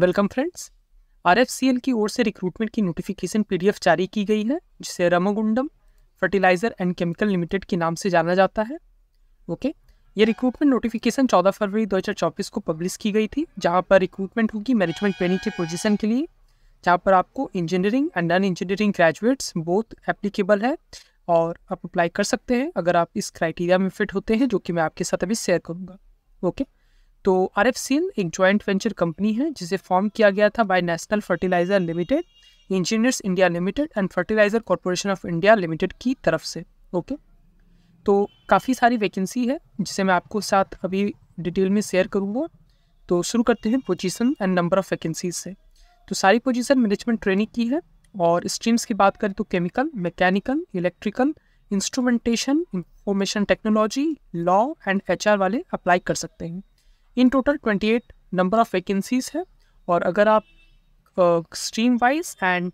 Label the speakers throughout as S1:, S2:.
S1: Welcome friends आरएफसीएल की ओर से recruitment की नोटिफिकेशन पीडीएफ जारी की गई है जिसे Ramagundam fertiliser and chemical limited के नाम से जाना जाता है ओके ये रिक्रूटमेंट नोटिफिकेशन 14 फरवरी 2024 को पब्लिश की गई थी जहाँ पर रिक्रूटमेंट होगी मैनेजमेंट ट्रेनिंग के पोजिशन के लिए जहाँ पर आपको engineering and non engineering graduates both applicable है और आप अप्लाई कर सकते हैं अगर आप इस क्राइटेरिया में फिट होते हैं जो कि मैं आपके साथ अभी शेयर करूँगा ओके okay? तो आर एफ एक ज्वाइंट वेंचर कंपनी है जिसे फॉर्म किया गया था by national fertiliser limited engineers India limited and fertiliser corporation of India limited की तरफ से ओके तो काफ़ी सारी वैकेंसी है जिसे मैं आपको साथ अभी डिटेल में शेयर करूँगा तो शुरू करते हैं position and number of vacancies से तो सारी पोजीशन मैनेजमेंट ट्रेनिंग की है और स्ट्रीम्स की बात करें तो chemical mechanical electrical instrumentation information technology law and H वाले अप्लाई कर सकते हैं in total 28 number of vacancies है और अगर आप stream wise and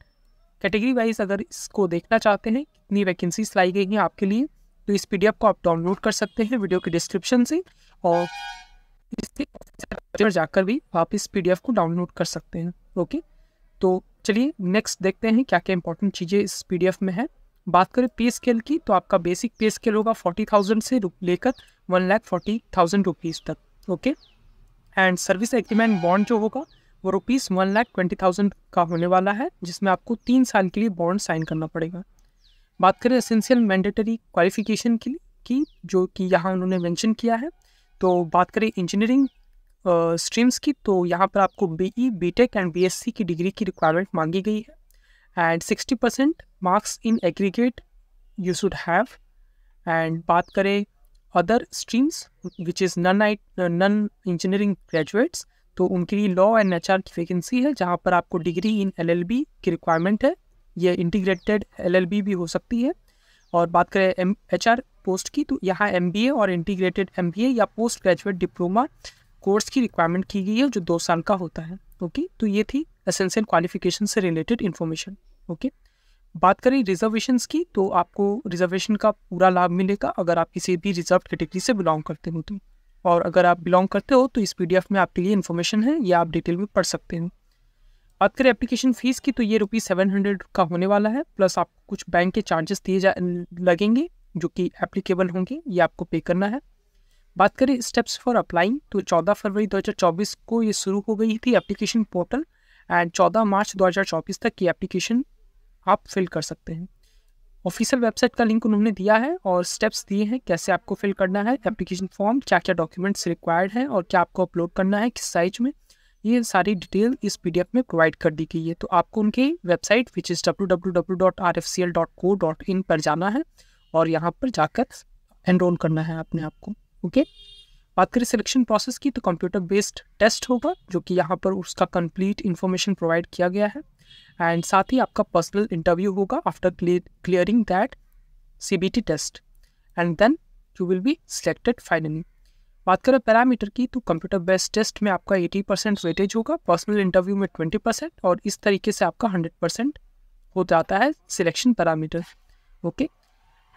S1: category wise अगर इसको देखना चाहते हैं कितनी वैकेंसीज लाई गई हैं आपके लिए तो इस पी को आप डाउनलोड कर सकते हैं वीडियो के डिस्क्रिप्शन से और जाकर भी आप इस पी को डाउनलोड कर सकते हैं ओके तो चलिए नेक्स्ट देखते हैं क्या क्या इंपॉर्टेंट चीज़ें इस पी में है बात करें पे स्केल की तो आपका बेसिक पे स्केल होगा फोर्टी थाउजेंड से लेकर one lakh forty thousand rupees तक okay and service agreement bond जो होगा वो rupees one lakh twenty thousand का होने वाला है जिसमें आपको तीन साल के लिए बॉन्ड साइन करना पड़ेगा बात करें असेंशियल मैंडेटरी क्वालिफिकेशन के लिए की जो कि यहाँ उन्होंने मेंशन किया है तो बात करें इंजीनियरिंग स्ट्रीम्स की तो यहाँ पर आपको बीई बीटेक एंड बीएससी की डिग्री की रिक्वायरमेंट मांगी गई है and sixty percent marks in aggregate you should have and बात करें other streams which is non I non engineering graduates तो उनके लिए लॉ एंड एच की वैकेंसी है जहाँ पर आपको डिग्री इन एल की रिक्वायरमेंट है ये इंटीग्रेटेड एल भी हो सकती है और बात करें एम एच पोस्ट की तो यहाँ एम और इंटीग्रेटेड एम या पोस्ट ग्रेजुएट डिप्लोमा कोर्स की रिक्वायरमेंट की गई है जो दो साल का होता है ओके तो ये थी एसेंशियल क्वालिफिकेशन से रिलेटेड इन्फॉर्मेशन ओके बात करें रिजर्वेशन की तो आपको रिजर्वेशन का पूरा लाभ मिलेगा अगर आप किसी भी रिजर्व कैटेगरी से बिलोंग करते हो तो और अगर आप बिलोंग करते हो तो इस पी में आपके लिए इन्फॉर्मेशन है या आप डिटेल में पढ़ सकते हो बात करें एप्लीकेशन फ़ीस की तो ये रुपीज़ सेवन हंड्रेड का होने वाला है प्लस आप कुछ बैंक के चार्जेस दिए जा लगेंगे जो कि एप्लीकेबल होंगे ये आपको पे करना है बात करें स्टेप्स फॉर अप्लाइंग तो 14 फरवरी 2024 को ये शुरू हो गई थी एप्लीकेशन पोर्टल एंड 14 मार्च 2024 तक ये एप्लीकेशन आप फिल कर सकते हैं ऑफिशियल वेबसाइट का लिंक उन्होंने दिया है और स्टेप्स दिए हैं कैसे आपको फिल करना है एप्लीकेशन फॉर्म क्या क्या डॉक्यूमेंट्स रिक्वायर्ड हैं और क्या आपको अपलोड करना है किस साइज में ये सारी डिटेल इस पीडीएफ में प्रोवाइड कर दी गई है तो आपको उनकी वेबसाइट विच इज़ डब्ल्यू पर जाना है और यहाँ पर जाकर एनरोल करना है अपने आप को ओके बात करें सिलेक्शन प्रोसेस की तो कंप्यूटर बेस्ड टेस्ट होगा जो कि यहाँ पर उसका कंप्लीट इन्फॉर्मेशन प्रोवाइड किया गया है एंड साथ ही आपका पर्सनल इंटरव्यू होगा after clearing that C B T test and then you will be selected finally बात करें पैरामीटर की तो कंप्यूटर बेस्ड टेस्ट में आपका एटी परसेंट वेटेज होगा पर्सनल इंटरव्यू में ट्वेंटी परसेंट और इस तरीके से आपका हंड्रेड परसेंट हो जाता है सिलेक्शन पैरामीटर ओके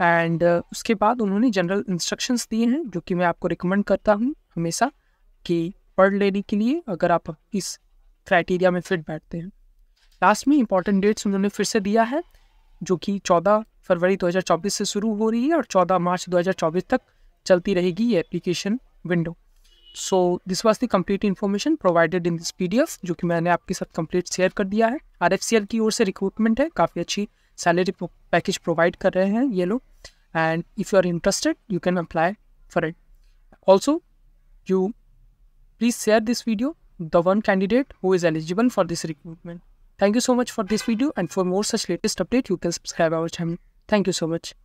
S1: एंड उसके बाद उन्होंने जनरल इंस्ट्रक्शंस दिए हैं जो कि मैं आपको रिकमेंड करता हूँ हमेशा कि पढ़ लेने के लिए अगर आप इस क्राइटेरिया में फिट बैठते हैं लास्ट में इंपॉर्टेंट डेट्स उन्होंने फिर से दिया है जो कि चौदह फरवरी 2024 से शुरू हो रही है और 14 मार्च 2024 तक चलती रहेगी ये application window so this was the complete information provided in this P जो कि मैंने आपके साथ कम्प्लीट शेयर कर दिया है आर की ओर से रिक्रूटमेंट है काफ़ी अच्छी सैलरी पैकेज प्रोवाइड कर रहे हैं ये लोग and if you are interested you can apply for it also you please share this video the one candidate who is eligible for this recruitment Thank you so much for this video and for more such latest update you can subscribe our channel. Thank you so much.